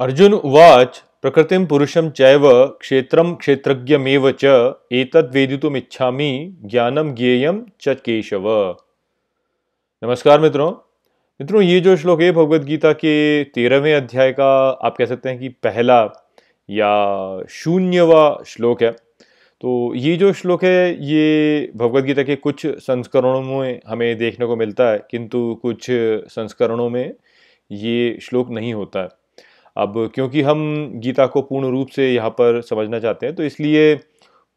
अर्जुन उवाच प्रकृतिम पुरुषम चैव क्षेत्र क्षेत्रज्ञमेव च एतद् वेदितुमिच्छामि ज्ञानम ज्ञेयम च केशव नमस्कार मित्रों मित्रों ये जो श्लोक है भगवत गीता के तेरहवें अध्याय का आप कह सकते हैं कि पहला या शून्यवा श्लोक है तो ये जो श्लोक है ये भगवत गीता के कुछ संस्करणों में हमें देखने को मिलता है किंतु कुछ संस्करणों में ये श्लोक नहीं होता है अब क्योंकि हम गीता को पूर्ण रूप से यहाँ पर समझना चाहते हैं तो इसलिए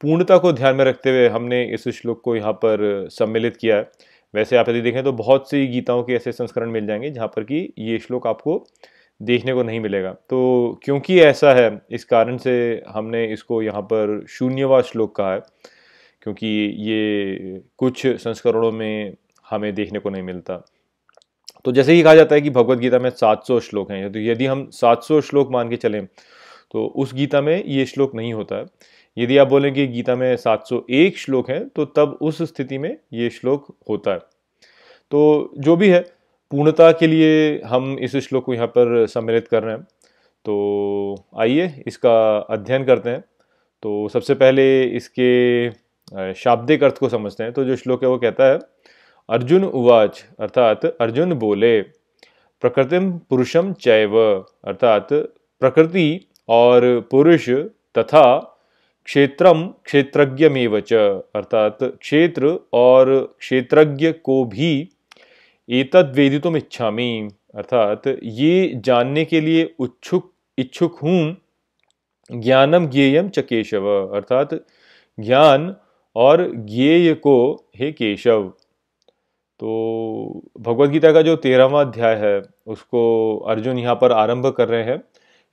पूर्णता को ध्यान में रखते हुए हमने इस श्लोक को यहाँ पर सम्मिलित किया है वैसे आप यदि देखें तो बहुत सी गीताओं के ऐसे संस्करण मिल जाएंगे जहाँ पर कि ये श्लोक आपको देखने को नहीं मिलेगा तो क्योंकि ऐसा है इस कारण से हमने इसको यहाँ पर शून्यवा श्लोक कहा है क्योंकि ये कुछ संस्करणों में हमें देखने को नहीं मिलता तो जैसे ही कहा जाता है कि भगवत गीता में 700 श्लोक हैं तो यदि हम 700 श्लोक मान के चलें तो उस गीता में ये श्लोक नहीं होता है यदि आप बोलें कि गीता में 701 श्लोक हैं तो तब उस स्थिति में ये श्लोक होता है तो जो भी है पूर्णता के लिए हम इस श्लोक को यहाँ पर सम्मिलित कर रहे हैं तो आइए इसका अध्ययन करते हैं तो सबसे पहले इसके शाब्दिक अर्थ को समझते हैं तो जो श्लोक है वो कहता है अर्जुन उवाच अर्थात अर्जुन बोले प्रकृतिम पुरुषम चैव अर्थात प्रकृति और पुरुष तथा क्षेत्रम क्षेत्रज्ञमेव च अर्थात क्षेत्र और क्षेत्रज्ञ को भी एतद इच्छा अर्थात ये जानने के लिए उच्छुक इच्छुक हूँ ज्ञानम ज्ञेयम च केशव अर्थात ज्ञान और ज्ञेय को हे केशव तो भगवत गीता का जो तेरहवा अध्याय है उसको अर्जुन यहाँ पर आरंभ कर रहे हैं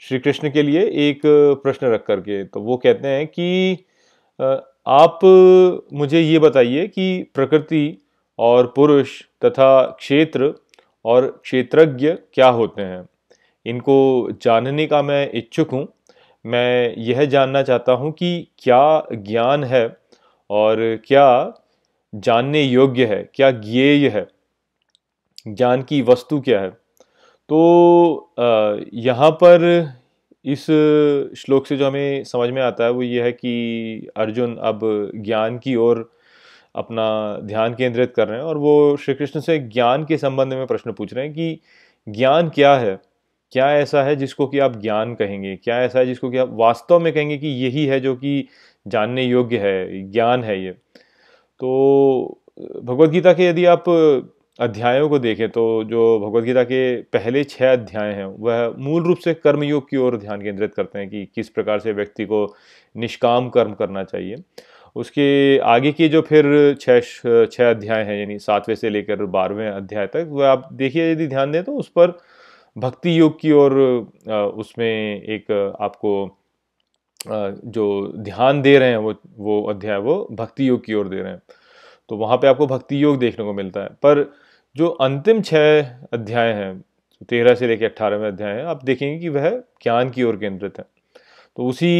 श्री कृष्ण के लिए एक प्रश्न रख करके तो वो कहते हैं कि आप मुझे ये बताइए कि प्रकृति और पुरुष तथा क्षेत्र और क्षेत्रज्ञ क्या होते हैं इनको जानने का मैं इच्छुक हूँ मैं यह जानना चाहता हूँ कि क्या ज्ञान है और क्या जानने योग्य है क्या ज्ञेय है ज्ञान की वस्तु क्या है तो यहाँ पर इस श्लोक से जो हमें समझ में आता है वो ये है कि अर्जुन अब ज्ञान की ओर अपना ध्यान केंद्रित कर रहे हैं और वो श्री कृष्ण से ज्ञान के संबंध में प्रश्न पूछ रहे हैं कि ज्ञान क्या है क्या ऐसा है जिसको कि आप ज्ञान कहेंगे क्या ऐसा है जिसको कि आप वास्तव में कहेंगे कि यही है जो कि जानने योग्य है ज्ञान है ये तो भगवत गीता के यदि आप अध्यायों को देखें तो जो भगवत गीता के पहले छः अध्याय हैं वह मूल रूप से कर्मयोग की ओर ध्यान केंद्रित करते हैं कि किस प्रकार से व्यक्ति को निष्काम कर्म करना चाहिए उसके आगे के जो फिर छः छः अध्याय हैं यानी सातवें से लेकर बारहवें अध्याय तक वह आप देखिए यदि ध्यान दें तो उस पर भक्ति योग की ओर उसमें एक आपको जो ध्यान दे रहे हैं वो वो अध्याय वो भक्ति योग की ओर दे रहे हैं तो वहाँ पे आपको भक्ति योग देखने को मिलता है पर जो अंतिम छः अध्याय हैं तेरह से लेकर अट्ठारहवें अध्याय हैं आप देखेंगे कि वह ज्ञान की ओर केंद्रित है तो उसी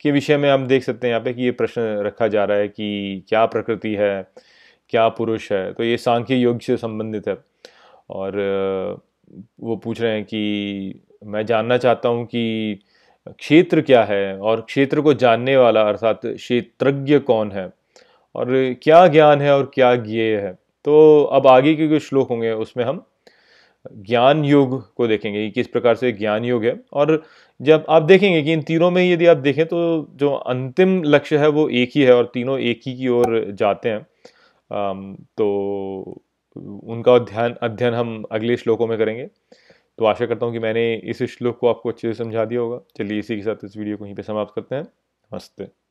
के विषय में हम देख सकते हैं यहाँ पे कि ये प्रश्न रखा जा रहा है कि क्या प्रकृति है क्या पुरुष है तो ये सांख्य योग से संबंधित है और वो पूछ रहे हैं कि मैं जानना चाहता हूँ कि क्षेत्र क्या है और क्षेत्र को जानने वाला अर्थात क्षेत्रज्ञ कौन है और क्या ज्ञान है और क्या ज्ञेय है तो अब आगे के जो श्लोक होंगे उसमें हम ज्ञान योग को देखेंगे कि किस प्रकार से ज्ञान योग है और जब आप देखेंगे कि इन तीनों में यदि आप देखें तो जो अंतिम लक्ष्य है वो एक ही है और तीनों एक ही की ओर जाते हैं तो उनका ध्यान अध्ययन हम अगले श्लोकों में करेंगे तो आशा करता हूँ कि मैंने इस श्लोक को आपको अच्छे से समझा दिया होगा चलिए इसी के साथ इस वीडियो को यहीं पे समाप्त करते हैं नमस्ते